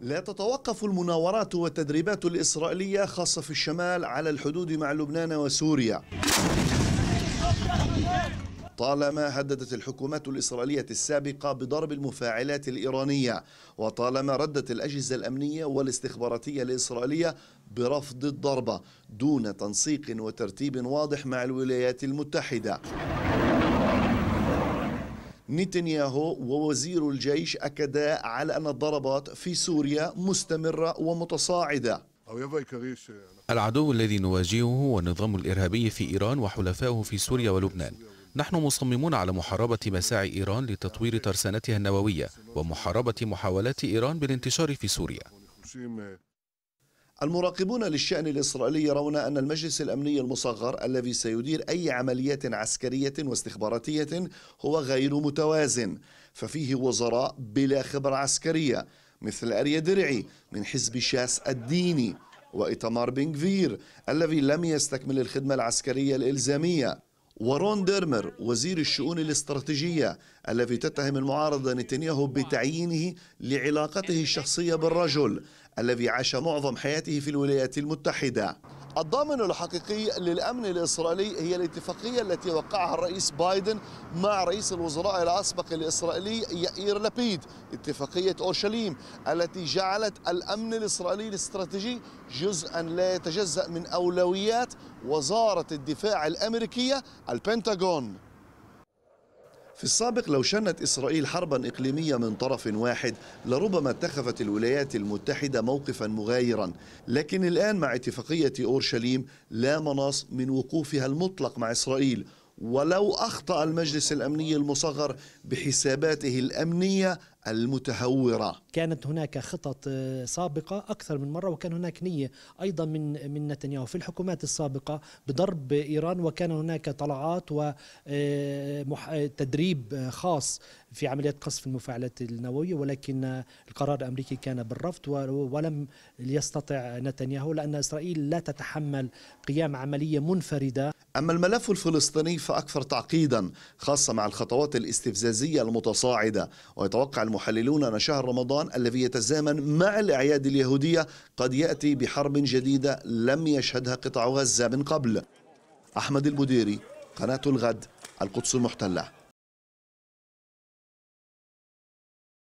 لا تتوقف المناورات والتدريبات الإسرائيلية خاصة في الشمال على الحدود مع لبنان وسوريا طالما هددت الحكومات الإسرائيلية السابقة بضرب المفاعلات الإيرانية وطالما ردت الأجهزة الأمنية والاستخباراتية الإسرائيلية برفض الضربة دون تنسيق وترتيب واضح مع الولايات المتحدة نتنياهو ووزير الجيش أكدا على أن الضربات في سوريا مستمرة ومتصاعدة العدو الذي نواجهه هو النظام الإرهابي في إيران وحلفائه في سوريا ولبنان نحن مصممون على محاربة مساعي إيران لتطوير ترسانتها النووية ومحاربة محاولات إيران بالانتشار في سوريا المراقبون للشأن الإسرائيلي يرون أن المجلس الأمني المصغر الذي سيدير أي عمليات عسكرية واستخباراتية هو غير متوازن ففيه وزراء بلا خبرة عسكرية مثل أريا درعي من حزب شاس الديني وإتمار بنغفير الذي لم يستكمل الخدمة العسكرية الإلزامية ورون ديرمر وزير الشؤون الاستراتيجية الذي تتهم المعارضة نتنياهو بتعيينه لعلاقته الشخصية بالرجل الذي عاش معظم حياته في الولايات المتحدة الضامن الحقيقي للأمن الإسرائيلي هي الاتفاقية التي وقعها الرئيس بايدن مع رئيس الوزراء الأسبق الإسرائيلي يائير لبيد اتفاقية أورشليم التي جعلت الأمن الإسرائيلي الاستراتيجي جزءا لا يتجزأ من أولويات وزارة الدفاع الأمريكية البنتاغون في السابق لو شنت إسرائيل حربا إقليمية من طرف واحد لربما اتخذت الولايات المتحدة موقفا مغايرا لكن الآن مع اتفاقية أورشليم لا مناص من وقوفها المطلق مع إسرائيل ولو أخطأ المجلس الأمني المصغر بحساباته الأمنية المتهورة كانت هناك خطط آه، سابقة أكثر من مرة وكان هناك نية أيضا من من نتنياهو في الحكومات السابقة بضرب إيران وكان هناك طلعات وتدريب آه، آه، خاص في عمليات قصف المفاعلات النووية ولكن القرار الأمريكي كان بالرفض ولم يستطع نتنياهو لأن إسرائيل لا تتحمل قيام عملية منفردة أما الملف الفلسطيني فأكثر تعقيدا خاصة مع الخطوات الاستفزازية المتصاعدة ويتوقع المحللون أن شهر رمضان الذي يتزامن مع الأعياد اليهودية قد يأتي بحرب جديدة لم يشهدها قطاع غزة من قبل أحمد البديري قناة الغد القدس المحتله